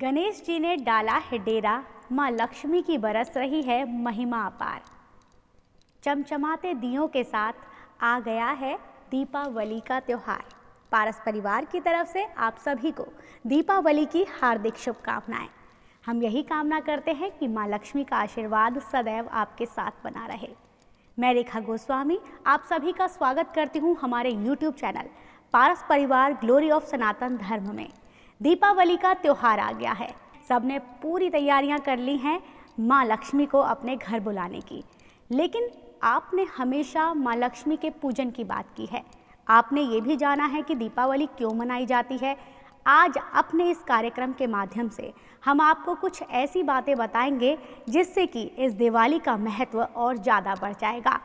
गणेश जी ने डाला है डेरा माँ लक्ष्मी की बरस रही है महिमा अपार चमचमाते दियों के साथ आ गया है दीपावली का त्यौहार पारस परिवार की तरफ से आप सभी को दीपावली की हार्दिक शुभकामनाएं हम यही कामना करते हैं कि माँ लक्ष्मी का आशीर्वाद सदैव आपके साथ बना रहे मैं रेखा गोस्वामी आप सभी का स्वागत करती हूँ हमारे यूट्यूब चैनल पारस परिवार ग्लोरी ऑफ सनातन धर्म में दीपावली का त्यौहार आ गया है सब ने पूरी तैयारियां कर ली हैं माँ लक्ष्मी को अपने घर बुलाने की लेकिन आपने हमेशा माँ लक्ष्मी के पूजन की बात की है आपने ये भी जाना है कि दीपावली क्यों मनाई जाती है आज अपने इस कार्यक्रम के माध्यम से हम आपको कुछ ऐसी बातें बताएंगे जिससे कि इस दिवाली का महत्व और ज़्यादा बढ़ जाएगा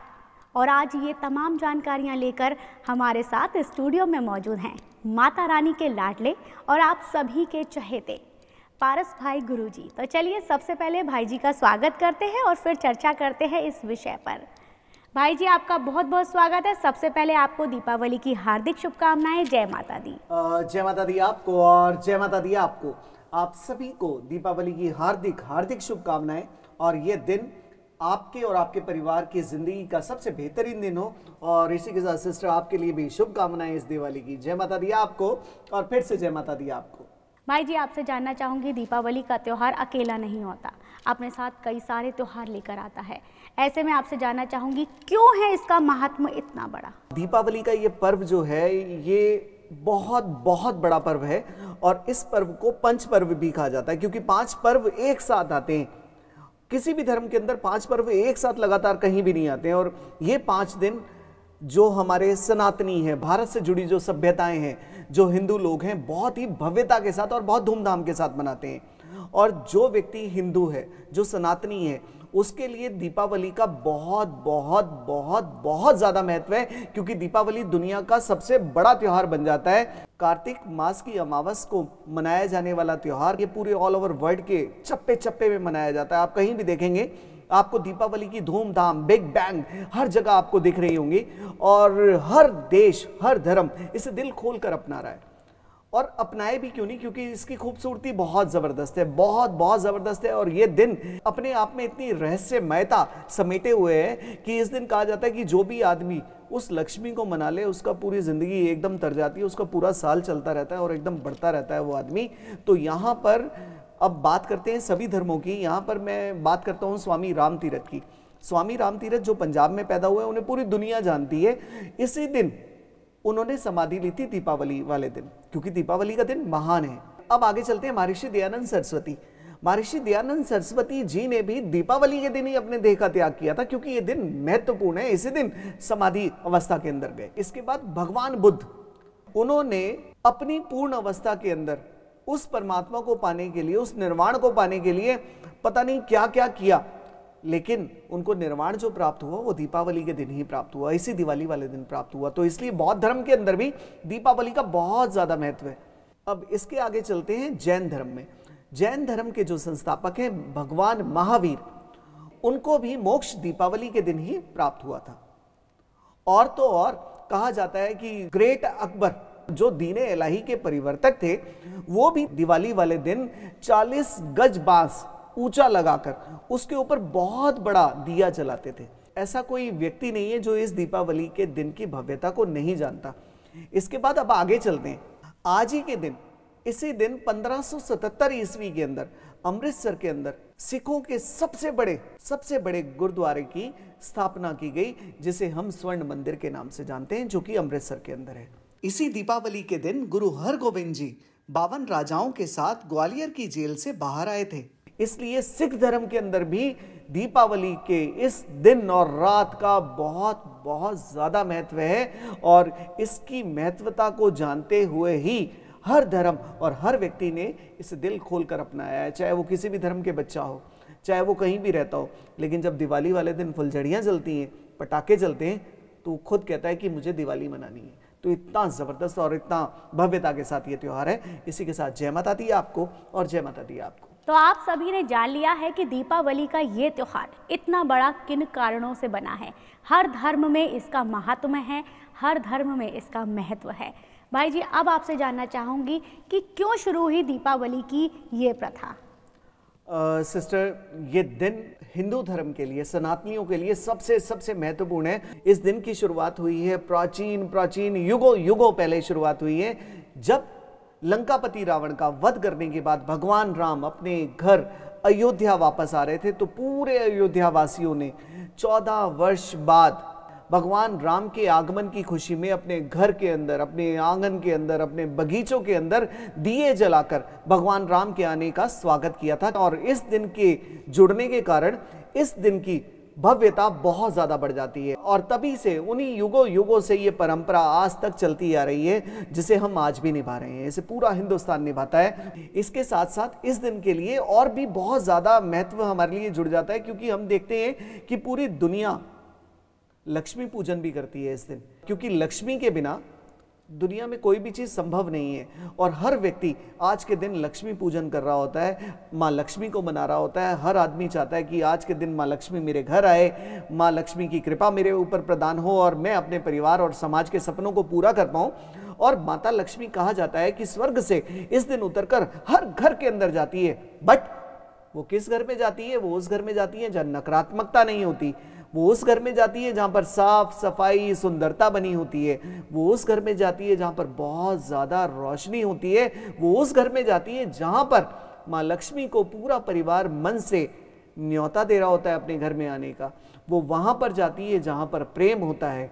और आज ये तमाम जानकारियाँ लेकर हमारे साथ स्टूडियो में मौजूद हैं माता रानी के लाडले और आप सभी के चहेते पारस भाई गुरुजी तो चलिए सबसे पहले भाई जी का स्वागत करते हैं और फिर चर्चा करते हैं इस विषय पर भाई जी आपका बहुत बहुत स्वागत है सबसे पहले आपको दीपावली की हार्दिक शुभकामनाएं जय माता दी जय माता दी आपको और जय माता दी आपको आप सभी को दीपावली की हार्दिक हार्दिक शुभकामनाएं और ये दिन आपके और आपके परिवार की ज़िंदगी का सबसे बेहतरीन दिन हो और इसी के साथ सिस्टर आपके लिए भी शुभकामनाएं इस दिवाली की जय माता दी आपको और फिर से जय माता दी आपको माई जी आपसे जानना चाहूंगी दीपावली का त्यौहार अकेला नहीं होता अपने साथ कई सारे त्यौहार लेकर आता है ऐसे में आपसे जानना चाहूंगी क्यों है इसका महात्म इतना बड़ा दीपावली का ये पर्व जो है ये बहुत बहुत बड़ा पर्व है और इस पर्व को पंच पर्व भी कहा जाता है क्योंकि पांच पर्व एक साथ आते हैं किसी भी धर्म के अंदर पांच पर्व एक साथ लगातार कहीं भी नहीं आते हैं और ये पांच दिन जो हमारे सनातनी हैं भारत से जुड़ी जो सभ्यताएं हैं जो हिंदू लोग हैं बहुत ही भव्यता के साथ और बहुत धूमधाम के साथ मनाते हैं और जो व्यक्ति हिंदू है जो सनातनी है उसके लिए दीपावली का बहुत बहुत बहुत बहुत ज़्यादा महत्व है क्योंकि दीपावली दुनिया का सबसे बड़ा त्यौहार बन जाता है कार्तिक मास की अमावस को मनाया जाने वाला त्यौहार ये पूरे ऑल ओवर वर्ल्ड के चप्पे चप्पे में मनाया जाता है आप कहीं भी देखेंगे आपको दीपावली की धूमधाम बिग बैंग हर जगह आपको दिख रही होंगी और हर देश हर धर्म इसे दिल खोल कर अपना रहा है और अपनाए भी क्यों नहीं क्योंकि इसकी खूबसूरती बहुत ज़बरदस्त है बहुत बहुत ज़बरदस्त है और ये दिन अपने आप में इतनी रहस्यमयता समेटे हुए है कि इस दिन कहा जाता है कि जो भी आदमी उस लक्ष्मी को मना ले उसका पूरी ज़िंदगी एकदम तर जाती है उसका पूरा साल चलता रहता है और एकदम बढ़ता रहता है वो आदमी तो यहाँ पर अब बात करते हैं सभी धर्मों की यहाँ पर मैं बात करता हूँ स्वामी राम तीरथ की स्वामी राम तीरथ जो पंजाब में पैदा हुए उन्हें पूरी दुनिया जानती है इसी दिन उन्होंने समाधि ली थी दीपावली वाले दिन क्योंकि दीपावली का दिन महान है अब आगे चलते हैं महर्षि दयानंद सरस्वती महर्षि दयानंद सरस्वती जी ने भी दीपावली के दिन ही अपने देह का त्याग किया था क्योंकि ये दिन महत्वपूर्ण है इसी दिन समाधि अवस्था के अंदर गए इसके बाद भगवान बुद्ध उन्होंने अपनी पूर्ण अवस्था के अंदर उस परमात्मा को पाने के लिए उस निर्वाण को पाने के लिए पता नहीं क्या क्या किया लेकिन उनको निर्वाण जो प्राप्त हुआ वो दीपावली के दिन ही प्राप्त हुआ इसी दिवाली वाले दिन प्राप्त हुआ तो इसलिए बौद्ध धर्म के अंदर भी दीपावली का बहुत ज़्यादा महत्व है अब इसके आगे चलते हैं जैन धर्म में जैन धर्म के जो संस्थापक हैं भगवान महावीर उनको भी मोक्ष दीपावली के दिन ही प्राप्त हुआ था और तो और कहा जाता है कि ग्रेट अकबर जो दीने इलाही के परिवर्तक थे वो भी दिवाली वाले दिन 40 गज बांस ऊंचा लगाकर उसके ऊपर बहुत बड़ा दिया जलाते थे ऐसा कोई व्यक्ति नहीं है जो इस दीपावली के दिन की भव्यता को नहीं जानता इसके बाद अब आगे चलते हैं आज ही के दिन इसी दिन 1577 ईस्वी के अंदर अमृतसर के अंदर सिखों के सबसे बड़े सबसे बड़े गुरुद्वारे की स्थापना की गई जिसे हम स्वर्ण मंदिर के नाम से जानते हैं जो कि अमृतसर के अंदर है इसी दीपावली के दिन गुरु हरगोविंद जी बावन राजाओं के साथ ग्वालियर की जेल से बाहर आए थे इसलिए सिख धर्म के अंदर भी दीपावली के इस दिन और रात का बहुत बहुत ज़्यादा महत्व है और इसकी महत्वता को जानते हुए ही हर धर्म और हर व्यक्ति ने इसे दिल खोल कर अपनाया है चाहे वो किसी भी धर्म के बच्चा हो चाहे वो कहीं भी रहता हो लेकिन जब दिवाली वाले दिन फुलझड़ियाँ जलती हैं पटाखे जलते हैं तो खुद कहता है कि मुझे दिवाली मनानी है तो इतना ज़बरदस्त और इतना भव्यता के साथ ये त्यौहार है इसी के साथ जय माता दी आपको और जय माता दी आपको तो आप सभी ने जान लिया है कि दीपावली का ये त्यौहार इतना बड़ा किन कारणों से बना है हर धर्म में इसका महात्म है हर धर्म में इसका महत्व है भाई जी अब आपसे जानना चाहूँगी कि क्यों शुरू हुई दीपावली की ये प्रथा सिस्टर uh, ये दिन हिंदू धर्म के लिए सनातनियों के लिए सबसे सबसे महत्वपूर्ण है इस दिन की शुरुआत हुई है प्राचीन प्राचीन युगों युगों पहले शुरुआत हुई है जब लंकापति रावण का वध करने के बाद भगवान राम अपने घर अयोध्या वापस आ रहे थे तो पूरे अयोध्या वासियों ने चौदह वर्ष बाद भगवान राम के आगमन की खुशी में अपने घर के अंदर अपने आंगन के अंदर अपने बगीचों के अंदर दिए जलाकर भगवान राम के आने का स्वागत किया था और इस दिन के जुड़ने के कारण इस दिन की भव्यता बहुत ज़्यादा बढ़ जाती है और तभी से उन्हीं युगों युगों से ये परंपरा आज तक चलती आ रही है जिसे हम आज भी निभा रहे हैं इसे पूरा हिंदुस्तान निभाता है इसके साथ साथ इस दिन के लिए और भी बहुत ज़्यादा महत्व हमारे लिए जुड़ जाता है क्योंकि हम देखते हैं कि पूरी दुनिया लक्ष्मी पूजन भी करती है इस दिन क्योंकि लक्ष्मी के बिना दुनिया में कोई भी चीज़ संभव नहीं है और हर व्यक्ति आज के दिन लक्ष्मी पूजन कर रहा होता है माँ लक्ष्मी को मना रहा होता है हर आदमी चाहता है कि आज के दिन माँ लक्ष्मी मेरे घर आए माँ लक्ष्मी की कृपा मेरे ऊपर प्रदान हो और मैं अपने परिवार और समाज के सपनों को पूरा कर पाऊँ और माता लक्ष्मी कहा जाता है कि स्वर्ग से इस दिन उतर हर घर के अंदर जाती है बट वो किस घर में जाती है वो उस घर में जाती है जहाँ नकारात्मकता नहीं होती वो उस घर में जाती है जहाँ पर साफ सफाई सुंदरता बनी होती है वो उस घर में जाती है जहाँ पर बहुत ज़्यादा रोशनी होती है वो उस घर में जाती है जहाँ पर माँ लक्ष्मी को पूरा परिवार मन से न्योता दे रहा होता है अपने घर में आने का वो वहाँ पर जाती है जहाँ पर प्रेम होता है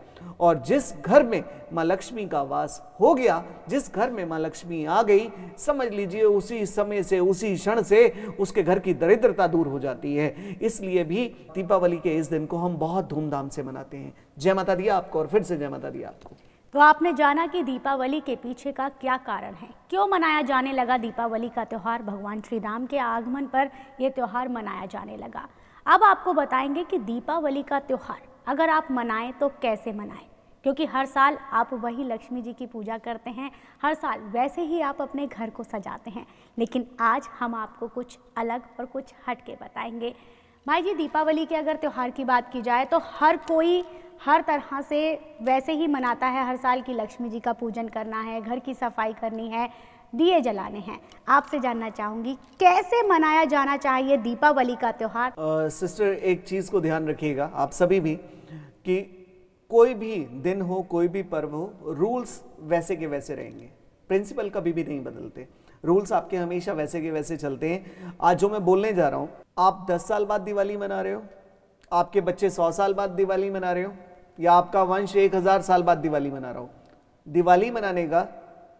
और जिस घर में माँ लक्ष्मी का वास हो गया जिस घर में माँ लक्ष्मी आ गई समझ लीजिए उसी समय से उसी क्षण से उसके घर की दरिद्रता दूर हो जाती है इसलिए भी दीपावली के इस दिन को हम बहुत धूमधाम से मनाते हैं जय माता दिया आपको और फिर से जय माता दिया आपको तो आपने जाना कि दीपावली के पीछे का क्या कारण है क्यों मनाया जाने लगा दीपावली का त्यौहार भगवान श्री राम के आगमन पर यह त्यौहार मनाया जाने लगा अब आपको बताएंगे कि दीपावली का त्यौहार अगर आप मनाएं तो कैसे मनाएं क्योंकि हर साल आप वही लक्ष्मी जी की पूजा करते हैं हर साल वैसे ही आप अपने घर को सजाते हैं लेकिन आज हम आपको कुछ अलग और कुछ हट के बताएंगे भाई जी दीपावली के अगर त्यौहार की बात की जाए तो हर कोई हर तरह से वैसे ही मनाता है हर साल की लक्ष्मी जी का पूजन करना है घर की सफाई करनी है दिए जलाने हैं आपसे जानना चाहूंगी कैसे मनाया जाना चाहिए दीपावली का त्यौहार सिस्टर एक चीज़ को ध्यान रखिएगा आप सभी भी कि कोई भी दिन हो कोई भी पर्व हो रूल्स वैसे के वैसे रहेंगे प्रिंसिपल कभी भी नहीं बदलते रूल्स आपके हमेशा वैसे के वैसे चलते हैं आज जो मैं बोलने जा रहा हूँ आप 10 साल बाद दिवाली मना रहे हो आपके बच्चे 100 साल बाद दिवाली मना रहे हो या आपका वंश 1000 साल बाद दिवाली मना रहा हो दिवाली मनाने का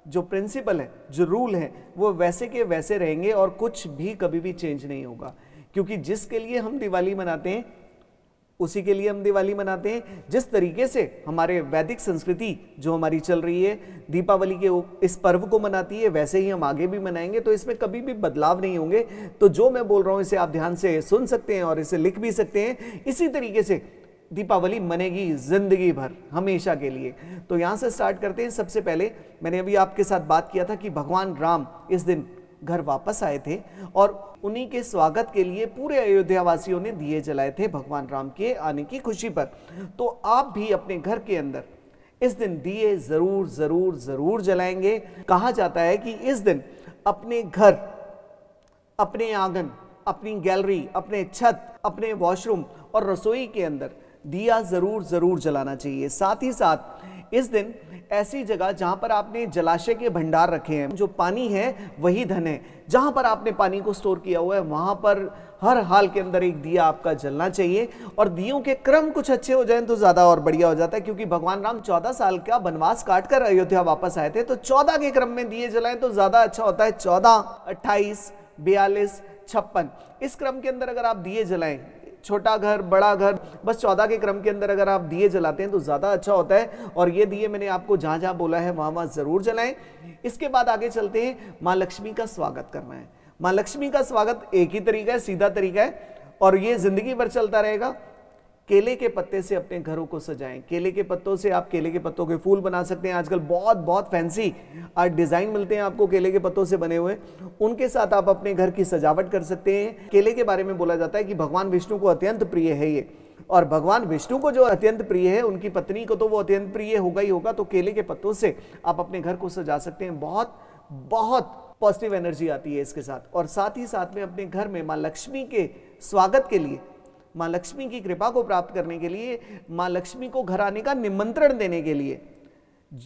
जो प्रिंसिपल हैं जो रूल हैं वो वैसे के वैसे रहेंगे और कुछ भी कभी भी चेंज नहीं होगा क्योंकि जिसके लिए हम दिवाली मनाते हैं उसी के लिए हम दिवाली मनाते हैं जिस तरीके से हमारे वैदिक संस्कृति जो हमारी चल रही है दीपावली के इस पर्व को मनाती है वैसे ही हम आगे भी मनाएंगे तो इसमें कभी भी बदलाव नहीं होंगे तो जो मैं बोल रहा हूँ इसे आप ध्यान से सुन सकते हैं और इसे लिख भी सकते हैं इसी तरीके से दीपावली मनेगी जिंदगी भर हमेशा के लिए तो यहाँ से स्टार्ट करते हैं सबसे पहले मैंने अभी आपके साथ बात किया था कि भगवान राम इस दिन घर वापस आए थे और उन्हीं के स्वागत के लिए पूरे अयोध्या वासियों ने दिए जलाए थे भगवान राम के आने की खुशी पर तो आप भी अपने घर के अंदर इस दिन दिए ज़रूर ज़रूर ज़रूर जलाएंगे कहा जाता है कि इस दिन अपने घर अपने आंगन अपनी गैलरी अपने छत अपने वॉशरूम और रसोई के अंदर दिया ज़रूर ज़रूर जलाना चाहिए साथ ही साथ इस दिन ऐसी जगह जहाँ पर आपने जलाशय के भंडार रखे हैं जो पानी है वही धन है जहाँ पर आपने पानी को स्टोर किया हुआ है वहाँ पर हर हाल के अंदर एक दिया आपका जलना चाहिए और दियों के क्रम कुछ अच्छे हो जाएं तो ज़्यादा और बढ़िया हो जाता है क्योंकि भगवान राम 14 साल का वनवास काट कर अयोध्या वापस आए थे तो चौदह के क्रम में दिए जलाएं तो ज़्यादा अच्छा होता है चौदह अट्ठाईस बयालीस छप्पन इस क्रम के अंदर अगर आप दिए जलाएं छोटा घर बड़ा घर बस चौदह के क्रम के अंदर अगर आप दिए जलाते हैं तो ज़्यादा अच्छा होता है और ये दिए मैंने आपको जहाँ जहाँ बोला है वहाँ वहाँ ज़रूर जलाएं इसके बाद आगे चलते हैं माँ लक्ष्मी का स्वागत करना है माँ लक्ष्मी का स्वागत एक ही तरीका है सीधा तरीका है और ये ज़िंदगी भर चलता रहेगा केले के पत्ते से अपने घरों को सजाएं केले के पत्तों से आप केले के पत्तों के फूल बना सकते हैं आजकल बहुत बहुत फैंसी डिज़ाइन मिलते हैं आपको केले के पत्तों से बने हुए उनके साथ आप अपने घर की सजावट कर सकते हैं केले के बारे में बोला जाता है कि भगवान विष्णु को अत्यंत प्रिय है ये और भगवान विष्णु को जो अत्यंत प्रिय है उनकी पत्नी को तो वो अत्यंत प्रिय होगा ही होगा तो केले के पत्तों से आप अपने घर को सजा सकते हैं बहुत बहुत पॉजिटिव एनर्जी आती है इसके साथ और साथ ही साथ में अपने घर में माँ लक्ष्मी के स्वागत के लिए माँ लक्ष्मी की कृपा को प्राप्त करने के लिए माँ लक्ष्मी को घर आने का निमंत्रण देने के लिए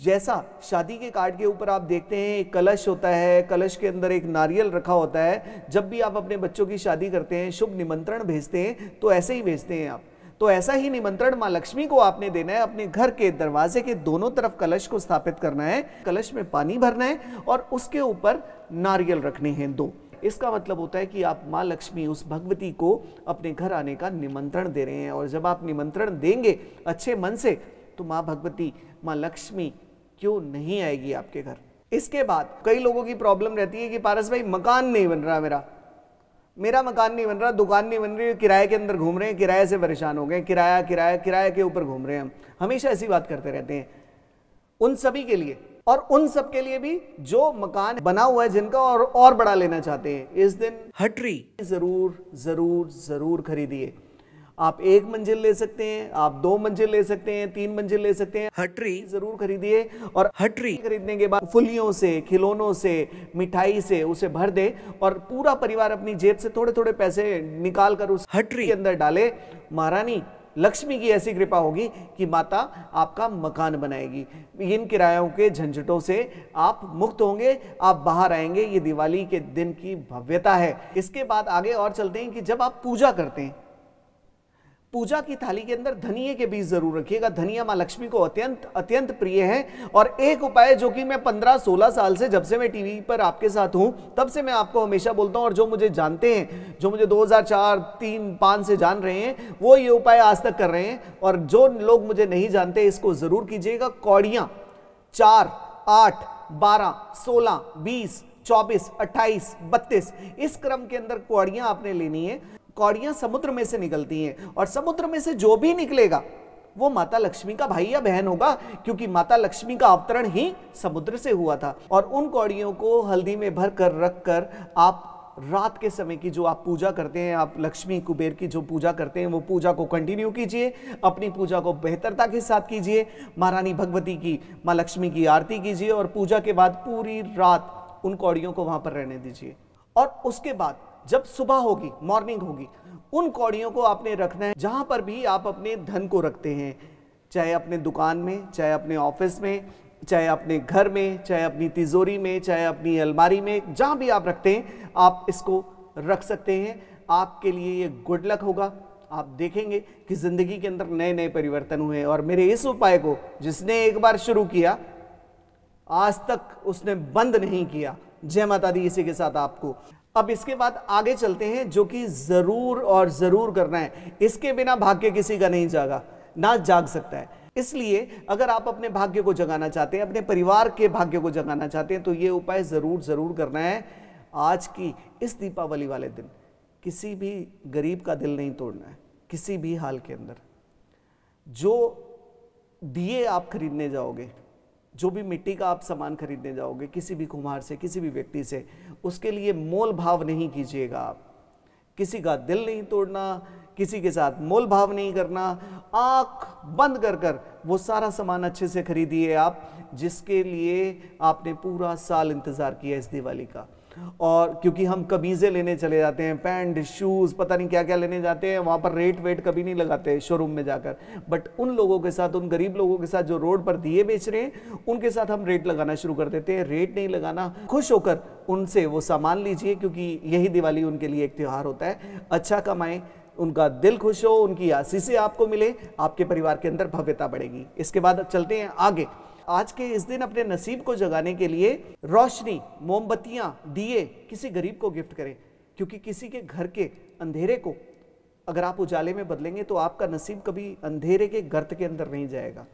जैसा शादी के कार्ड के ऊपर आप देखते हैं एक कलश होता है कलश के अंदर एक नारियल रखा होता है जब भी आप अपने बच्चों की शादी करते हैं शुभ निमंत्रण भेजते हैं तो ऐसे ही भेजते हैं आप तो ऐसा ही निमंत्रण माँ लक्ष्मी को आपने देना है अपने घर के दरवाजे के दोनों तरफ कलश को स्थापित करना है कलश में पानी भरना है और उसके ऊपर नारियल रखने हैं दो इसका मतलब होता है कि आप माँ लक्ष्मी उस भगवती को अपने घर आने का निमंत्रण दे रहे हैं और जब आप निमंत्रण देंगे अच्छे मन से तो माँ भगवती माँ लक्ष्मी क्यों नहीं आएगी आपके घर इसके बाद कई लोगों की प्रॉब्लम रहती है कि पारस भाई मकान नहीं बन रहा मेरा मेरा मकान नहीं बन रहा दुकान नहीं बन रही किराए के अंदर घूम रहे हैं किराए से परेशान हो गए किराया किराया किराए के ऊपर घूम रहे हैं हम हमेशा ऐसी बात करते रहते हैं उन सभी के लिए और उन सब के लिए भी जो मकान बना हुआ है जिनका और और बड़ा लेना चाहते हैं इस दिन हटरी जरूर जरूर जरूर खरीदिए आप एक मंजिल ले सकते हैं आप दो मंजिल ले सकते हैं तीन मंजिल ले सकते हैं हटरी जरूर खरीदिए और हटरी खरीदने के बाद फुलियों से खिलौनों से मिठाई से उसे भर दे और पूरा परिवार अपनी जेब से थोड़े थोड़े पैसे निकाल कर उस हटरी के अंदर डाले महारानी लक्ष्मी की ऐसी कृपा होगी कि माता आपका मकान बनाएगी इन किरायों के झंझटों से आप मुक्त होंगे आप बाहर आएंगे ये दिवाली के दिन की भव्यता है इसके बाद आगे और चलते हैं कि जब आप पूजा करते हैं पूजा की थाली के अंदर धनिया के बीज जरूर रखिएगा धनिया माँ लक्ष्मी को अत्यंत अत्यंत प्रिय है और एक उपाय जो कि मैं 15-16 साल से जब से मैं टीवी पर आपके साथ हूं तब से मैं आपको हमेशा बोलता हूं और जो मुझे जानते हैं जो मुझे 2004 तीन 5 से जान रहे हैं वो ये उपाय आज तक कर रहे हैं और जो लोग मुझे नहीं जानते इसको ज़रूर कीजिएगा कौड़ियाँ चार आठ बारह सोलह बीस चौबीस अट्ठाईस बत्तीस इस क्रम के अंदर कौड़ियाँ आपने लेनी है कौड़ियाँ समुद्र में से निकलती हैं और समुद्र में से जो भी निकलेगा वो माता लक्ष्मी का भाई या बहन होगा क्योंकि माता लक्ष्मी का अवतरण ही समुद्र से हुआ था और उन कौड़ियों को हल्दी में भर कर रख कर आप रात के समय की जो आप पूजा करते हैं आप लक्ष्मी कुबेर की जो पूजा करते हैं वो पूजा को कंटिन्यू कीजिए अपनी पूजा को बेहतरता के साथ कीजिए महारानी भगवती की माँ लक्ष्मी की आरती कीजिए और पूजा के बाद पूरी रात उन कौड़ियों को वहाँ पर रहने दीजिए और उसके बाद जब सुबह होगी मॉर्निंग होगी उन कौड़ियों को आपने रखना है जहाँ पर भी आप अपने धन को रखते हैं चाहे अपने दुकान में चाहे अपने ऑफिस में चाहे अपने घर में चाहे अपनी तिजोरी में चाहे अपनी अलमारी में जहाँ भी आप रखते हैं आप इसको रख सकते हैं आपके लिए ये गुड लक होगा आप देखेंगे कि ज़िंदगी के अंदर नए नए परिवर्तन हुए और मेरे इस उपाय को जिसने एक बार शुरू किया आज तक उसने बंद नहीं किया जय माता दी इसी के साथ आपको अब इसके बाद आगे चलते हैं जो कि जरूर और जरूर करना है इसके बिना भाग्य किसी का नहीं जागा ना जाग सकता है इसलिए अगर आप अपने भाग्य को जगाना चाहते हैं अपने परिवार के भाग्य को जगाना चाहते हैं तो ये उपाय ज़रूर ज़रूर करना है आज की इस दीपावली वाले दिन किसी भी गरीब का दिल नहीं तोड़ना है किसी भी हाल के अंदर जो दिए आप खरीदने जाओगे जो भी मिट्टी का आप सामान खरीदने जाओगे किसी भी कुम्हार से किसी भी व्यक्ति से उसके लिए मोल भाव नहीं कीजिएगा आप किसी का दिल नहीं तोड़ना किसी के साथ मोल भाव नहीं करना आँख बंद कर कर वो सारा सामान अच्छे से खरीदिए आप जिसके लिए आपने पूरा साल इंतज़ार किया इस दिवाली का और क्योंकि हम कबीजे लेने चले जाते हैं पैंट शूज़ पता नहीं क्या क्या लेने जाते हैं वहाँ पर रेट वेट कभी नहीं लगाते शोरूम में जाकर बट उन लोगों के साथ उन गरीब लोगों के साथ जो रोड पर दिए बेच रहे हैं उनके साथ हम रेट लगाना शुरू कर देते हैं रेट नहीं लगाना खुश होकर उनसे वो सामान लीजिए क्योंकि यही दिवाली उनके लिए एक त्यौहार होता है अच्छा कमाएँ उनका दिल खुश हो उनकी आशीषें आपको मिले आपके परिवार के अंदर भव्यता बढ़ेगी इसके बाद चलते हैं आगे आज के इस दिन अपने नसीब को जगाने के लिए रोशनी मोमबत्तियाँ दिए किसी गरीब को गिफ्ट करें क्योंकि किसी के घर के अंधेरे को अगर आप उजाले में बदलेंगे तो आपका नसीब कभी अंधेरे के गर्त के अंदर नहीं जाएगा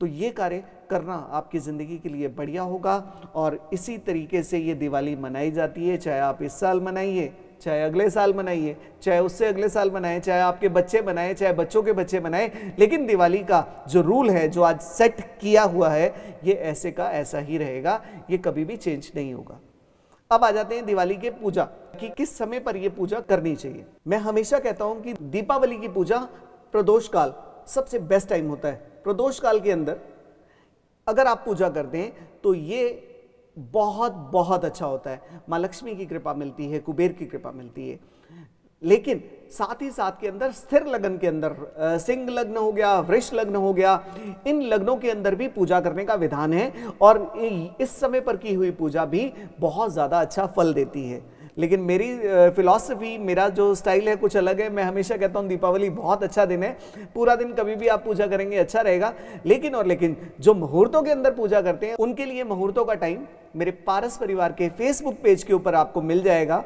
तो ये कार्य करना आपकी ज़िंदगी के लिए बढ़िया होगा और इसी तरीके से ये दिवाली मनाई जाती है चाहे आप इस साल मनाइए चाहे अगले साल मनाइए चाहे उससे अगले साल मनाएं चाहे आपके बच्चे बनाए चाहे बच्चों के बच्चे बनाए लेकिन दिवाली का जो रूल है जो आज सेट किया हुआ है ये ऐसे का ऐसा ही रहेगा ये कभी भी चेंज नहीं होगा अब आ जाते हैं दिवाली के पूजा कि किस समय पर यह पूजा करनी चाहिए मैं हमेशा कहता हूँ कि दीपावली की पूजा प्रदोष काल सबसे बेस्ट टाइम होता है प्रदोष काल के अंदर अगर आप पूजा करते हैं तो ये बहुत बहुत अच्छा होता है माँ लक्ष्मी की कृपा मिलती है कुबेर की कृपा मिलती है लेकिन साथ ही साथ के अंदर स्थिर लग्न के अंदर सिंह लग्न हो गया वृक्ष लग्न हो गया इन लग्नों के अंदर भी पूजा करने का विधान है और इस समय पर की हुई पूजा भी बहुत ज़्यादा अच्छा फल देती है लेकिन मेरी फिलॉसफी मेरा जो स्टाइल है कुछ अलग है मैं हमेशा कहता हूँ दीपावली बहुत अच्छा दिन है पूरा दिन कभी भी आप पूजा करेंगे अच्छा रहेगा लेकिन और लेकिन जो मुहूर्तों के अंदर पूजा करते हैं उनके लिए मुहूर्तों का टाइम मेरे पारस परिवार के फेसबुक पेज के ऊपर आपको मिल जाएगा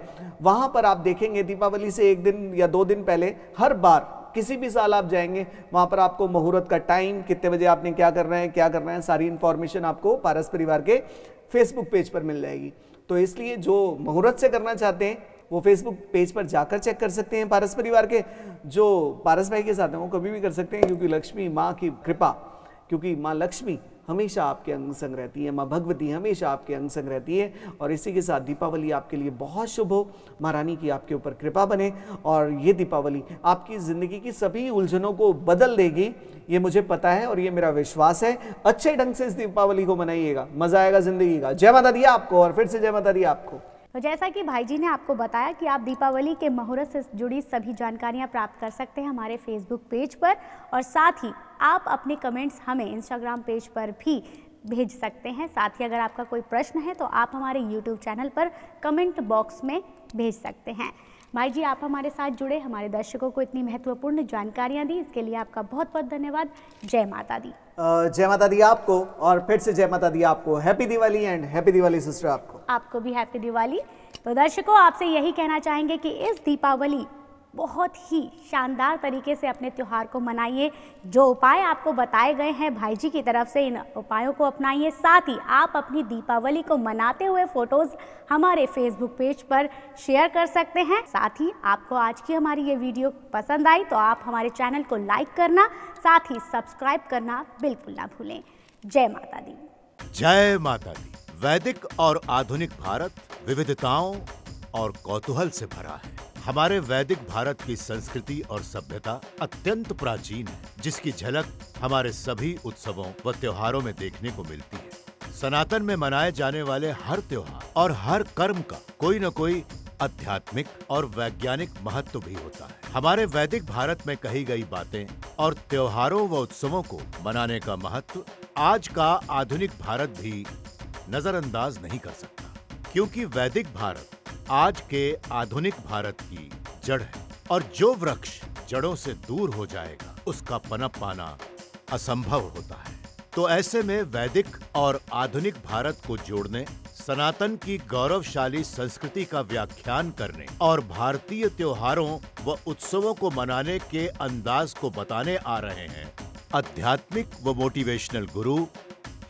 वहाँ पर आप देखेंगे दीपावली से एक दिन या दो दिन पहले हर बार किसी भी साल आप जाएंगे वहाँ पर आपको मुहूर्त का टाइम कितने बजे आपने क्या करना है क्या करना है सारी इन्फॉर्मेशन आपको पारस परिवार के फेसबुक पेज पर मिल जाएगी तो इसलिए जो मुहूर्त से करना चाहते हैं वो फेसबुक पेज पर जाकर चेक कर सकते हैं पारस परिवार के जो पारस भाई के साथ हैं वो कभी भी कर सकते हैं क्योंकि लक्ष्मी माँ की कृपा क्योंकि माँ लक्ष्मी हमेशा आपके अंग संग रहती है माँ भगवती हमेशा आपके अंग संग रहती है और इसी के साथ दीपावली आपके लिए बहुत शुभ हो महारानी की आपके ऊपर कृपा बने और ये दीपावली आपकी ज़िंदगी की सभी उलझनों को बदल देगी ये मुझे पता है और ये मेरा विश्वास है अच्छे ढंग से इस दीपावली को मनाइएगा मज़ा आएगा ज़िंदगी का जय माता दी आपको और फिर से जय माता दी आपको तो जैसा कि भाई जी ने आपको बताया कि आप दीपावली के मुहूर्त से जुड़ी सभी जानकारियां प्राप्त कर सकते हैं हमारे फेसबुक पेज पर और साथ ही आप अपने कमेंट्स हमें इंस्टाग्राम पेज पर भी भेज सकते हैं साथ ही अगर आपका कोई प्रश्न है तो आप हमारे यूट्यूब चैनल पर कमेंट बॉक्स में भेज सकते हैं माई जी आप हमारे साथ जुड़े हमारे दर्शकों को इतनी महत्वपूर्ण जानकारियाँ दी इसके लिए आपका बहुत बहुत धन्यवाद जय माता दी जय माता दी आपको और फिर से जय माता दी आपको happy Diwali and happy Diwali sister आपको आपको भी हैप्पी दिवाली तो दर्शकों आपसे यही कहना चाहेंगे कि इस दीपावली बहुत ही शानदार तरीके से अपने त्यौहार को मनाइए जो उपाय आपको बताए गए हैं भाई जी की तरफ से इन उपायों को अपनाइए साथ ही आप अपनी दीपावली को मनाते हुए फ़ोटोज़ हमारे फेसबुक पेज पर शेयर कर सकते हैं साथ ही आपको आज की हमारी ये वीडियो पसंद आई तो आप हमारे चैनल को लाइक करना साथ ही सब्सक्राइब करना बिल्कुल ना भूलें जय माता दी जय माता दी वैदिक और आधुनिक भारत विविधताओं और कौतूहल से भरा है हमारे वैदिक भारत की संस्कृति और सभ्यता अत्यंत प्राचीन है जिसकी झलक हमारे सभी उत्सवों व त्योहारों में देखने को मिलती है सनातन में मनाए जाने वाले हर त्योहार और हर कर्म का कोई न कोई आध्यात्मिक और वैज्ञानिक महत्व भी होता है हमारे वैदिक भारत में कही गई बातें और त्योहारों व उत्सवों को मनाने का महत्व आज का आधुनिक भारत भी नजरअंदाज नहीं कर सकता क्योंकि वैदिक भारत आज के आधुनिक भारत की जड़ है और जो वृक्ष जड़ों से दूर हो जाएगा उसका पनप पाना असंभव होता है तो ऐसे में वैदिक और आधुनिक भारत को जोड़ने सनातन की गौरवशाली संस्कृति का व्याख्यान करने और भारतीय त्योहारों व उत्सवों को मनाने के अंदाज को बताने आ रहे हैं आध्यात्मिक व मोटिवेशनल गुरु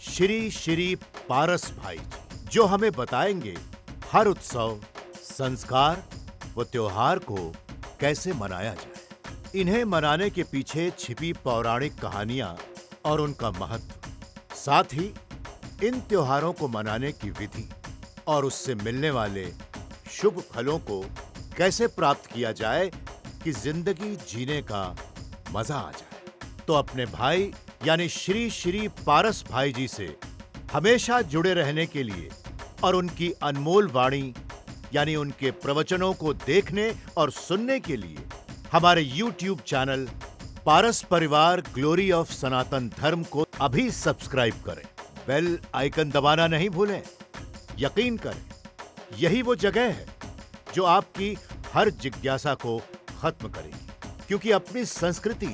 श्री श्री पारस भाई जो हमें बताएंगे हर उत्सव संस्कार व त्योहार को कैसे मनाया जाए इन्हें मनाने के पीछे छिपी पौराणिक कहानियां और उनका महत्व साथ ही इन त्योहारों को मनाने की विधि और उससे मिलने वाले शुभ फलों को कैसे प्राप्त किया जाए कि जिंदगी जीने का मजा आ जाए तो अपने भाई यानी श्री श्री पारस भाई जी से हमेशा जुड़े रहने के लिए और उनकी अनमोल वाणी यानी उनके प्रवचनों को देखने और सुनने के लिए हमारे YouTube चैनल पारस परिवार ग्लोरी ऑफ सनातन धर्म को अभी सब्सक्राइब करें बेल आइकन दबाना नहीं भूलें यकीन करें यही वो जगह है जो आपकी हर जिज्ञासा को खत्म करेगी क्योंकि अपनी संस्कृति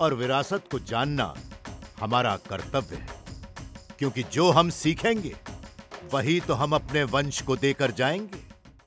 और विरासत को जानना हमारा कर्तव्य है क्योंकि जो हम सीखेंगे वही तो हम अपने वंश को देकर जाएंगे